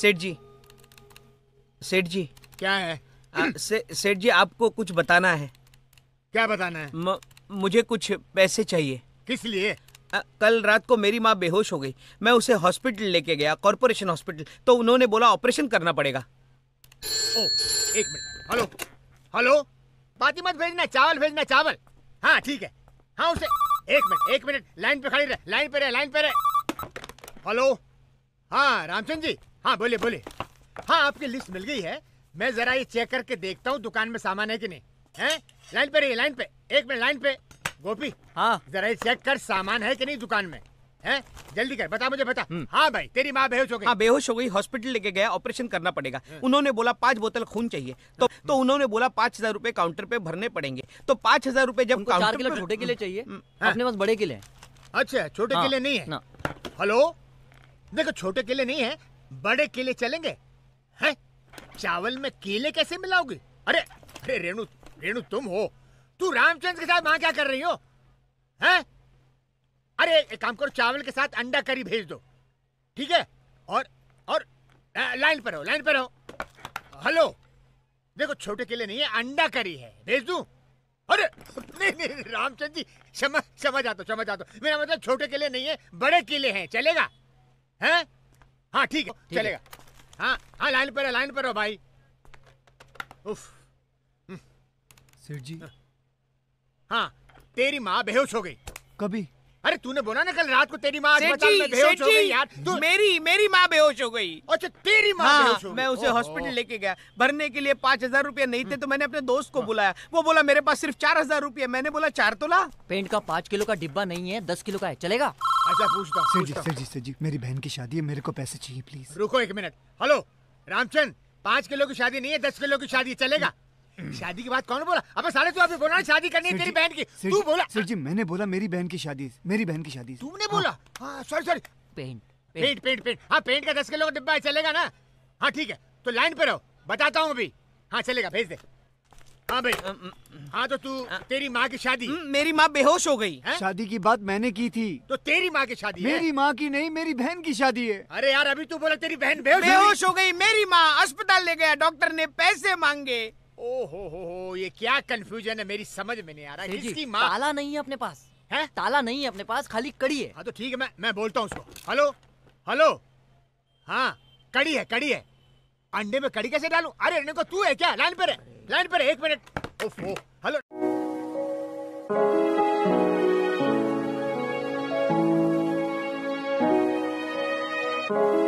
सेठ जी सेठ जी क्या है से, सेठ जी आपको कुछ बताना है क्या बताना है म, मुझे कुछ पैसे चाहिए किस लिए आ, कल रात को मेरी माँ बेहोश हो गई मैं उसे हॉस्पिटल लेके गया कॉरपोरेशन हॉस्पिटल तो उन्होंने बोला ऑपरेशन करना पड़ेगा ओ, एक मिनट हेलो हेलो बाती मत भेजना चावल भेजना चावल हाँ ठीक है हाँ उसे एक मिनट एक मिनट लाइन पे खड़ी रहे लाइन पे रहे लाइन पे रहे हेलो हाँ रामचंद्र जी हाँ बोले बोले हाँ आपकी लिस्ट मिल गई है मैं जरा ये चेक करके देखता हूँ दुकान में सामान है कि नहीं है लाइन पे रही लाइन पे एक मिनट लाइन पे गोपी हाँ जरा ये चेक कर सामान है कि नहीं दुकान में है जल्दी कर बता मुझे बता हम्म। हाँ भाई तेरी माँ बेहोश हो गई हाँ बेहोश हो गई हॉस्पिटल लेके गया ऑपरेशन करना पड़ेगा हाँ। उन्होंने बोला पांच बोतल खून चाहिए तो हाँ। तो उन्होंने बोला पांच हजार रूपए काउंटर पे भरने पड़ेंगे तो पांच हजार रूपए जब काउंटर किलो छोटे किले चाहिए हम्म। हाँ। अपने पास बड़े किले अच्छा छोटे किले नहीं है हेलो देखो छोटे किले नहीं है बड़े केले चलेंगे हैं चावल में केले कैसे मिलाओगे अरे अरे रेणु रेणु तुम हो तू रामचंद्र के साथ वहां क्या कर रही हो हैं अरे एक काम करो चावल के साथ अंडा करी भेज दो ठीक है और और लाइन पर हो लाइन पर हो हेलो देखो छोटे केले नहीं है अंडा करी है भेज दू अरे नहीं नहीं रामचंद्र जी समझ समझ आता समझ आता मेरा मतलब छोटे केले नहीं है बड़े केले हैं चलेगा हैं हाँ ठीक है चलेगा हाँ हाँ लाइन पर लाइन पर हो भाई उफ हम्म। सेठ जी हाँ।, हाँ तेरी माँ बेहोश हो गई कभी अरे तूने बोला ना कल रात को तेरी माँ अस्पताल में बेहोश हो गई यार तू मेरी मेरी माँ बेहोश हो गई अच्छा तेरी माँ हाँ, बेहोश हो गई मैं उसे हॉस्पिटल लेके गया भरने के लिए पांच हजार रूपया नहीं थे हम्म। तो मैंने अपने दोस्त को हाँ। बुलाया वो बोला मेरे पास सिर्फ चार हजार रूपया मैंने बोला चार तोला पेंट का पाँच किलो का डिब्बा नहीं है दस किलो का है चलेगा अच्छा पूछता sir ji sir ji sir ji मेरी बहन की शादी है मेरे को पैसे चाहिए प्लीज रुको एक मिनट हेलो रामचंद पाँच किलो की शादी नहीं है दस किलो की शादी चलेगा शादी की बात कौन बोला अब साले तू अभी बोला शादी करनी है तेरी बहन की तू बोला सर जी मैंने बोला मेरी बहन की शादी मेरी बहन की शादी तूने बोला sorry sorry paint paint paint paint हाँ पेंट हाँ, हाँ, का दस किलो का डिब्बा चलेगा ना हाँ ठीक है तो लाइन पे रहो बताता हूँ अभी हाँ चलेगा भेज दे हाँ भाई हाँ तो तू तेरी माँ की शादी हम्म, मेरी माँ बेहोश हो गई है? शादी की बात मैंने की थी तो तेरी माँ की शादी मेरी माँ की नहीं मेरी बहन की शादी है अरे यार अभी तू बोला तेरी बहन बेहोश बेहोश हो गई मेरी माँ अस्पताल ले गया डॉक्टर ने पैसे मांगे ओहो हो हो ये क्या कंफ्यूजन है मेरी समझ में नहीं आ रहा किसकी माँ ताला नहीं है अपने पास है ताला नहीं है अपने पास खाली कड़ी है हाँ तो ठीक है मैं मैं बोलता हूँ उसको हेलो हेलो हाँ कड़ी है कड़ी है अंडे में कड़ी कैसे डालू अरे अंडे को तू है क्या लाइन पर है लाइन पर एक मिनट ओफो हेलो thank you